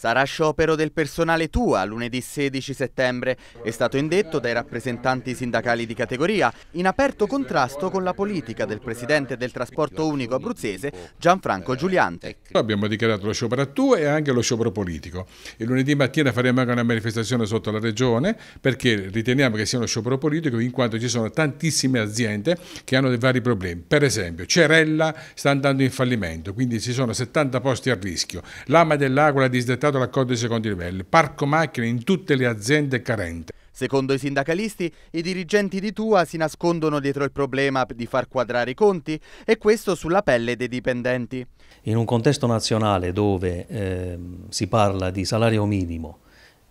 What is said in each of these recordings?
Sarà sciopero del personale TUA lunedì 16 settembre, è stato indetto dai rappresentanti sindacali di categoria, in aperto contrasto con la politica del presidente del trasporto unico abruzzese Gianfranco Giuliante. Abbiamo dichiarato lo sciopero a tu e anche lo sciopero politico. Il lunedì mattina faremo anche una manifestazione sotto la regione perché riteniamo che sia uno sciopero politico in quanto ci sono tantissime aziende che hanno dei vari problemi. Per esempio Cerella sta andando in fallimento, quindi ci sono 70 posti a rischio. Lama dell'Aquila disdettato implementato l'accordo di secondo livello. parco macchine in tutte le aziende carente. Secondo i sindacalisti, i dirigenti di Tua si nascondono dietro il problema di far quadrare i conti e questo sulla pelle dei dipendenti. In un contesto nazionale dove eh, si parla di salario minimo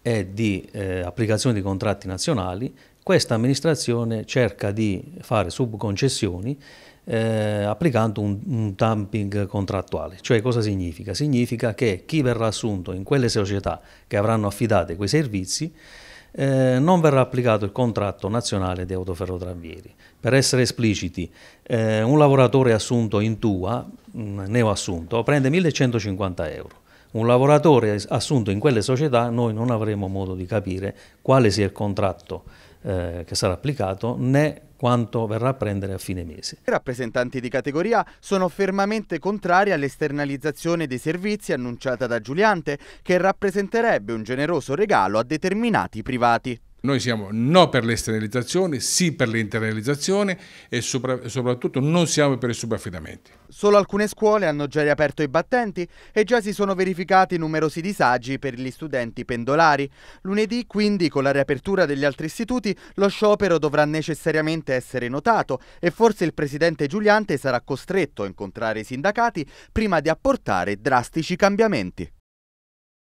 e di eh, applicazione di contratti nazionali, questa amministrazione cerca di fare subconcessioni eh, applicando un, un, dumping contrattuale. Cioè cosa significa? Significa che chi verrà assunto in quelle società che avranno affidato quei servizi eh, non verrà applicato il contratto nazionale di autoferrotravieri. Per essere espliciti, eh, un lavoratore assunto in TUA, mh, mm, neoassunto, prende 1150 euro. Un lavoratore assunto in quelle società noi non avremo modo di capire quale sia il contratto eh, che sarà applicato né quanto verrà a prendere a fine mese. I rappresentanti di categoria sono fermamente contrari all'esternalizzazione dei servizi annunciata da Giuliante, che rappresenterebbe un generoso regalo a determinati privati. Noi siamo no per l'esternalizzazione, sì per l'internalizzazione e sopra soprattutto non siamo per i subaffidamenti. Solo alcune scuole hanno già riaperto i battenti e già si sono verificati numerosi disagi per gli studenti pendolari. Lunedì, quindi, con la riapertura degli altri istituti, lo sciopero dovrà necessariamente essere notato e forse il presidente Giuliante sarà costretto a incontrare i sindacati prima di apportare drastici cambiamenti.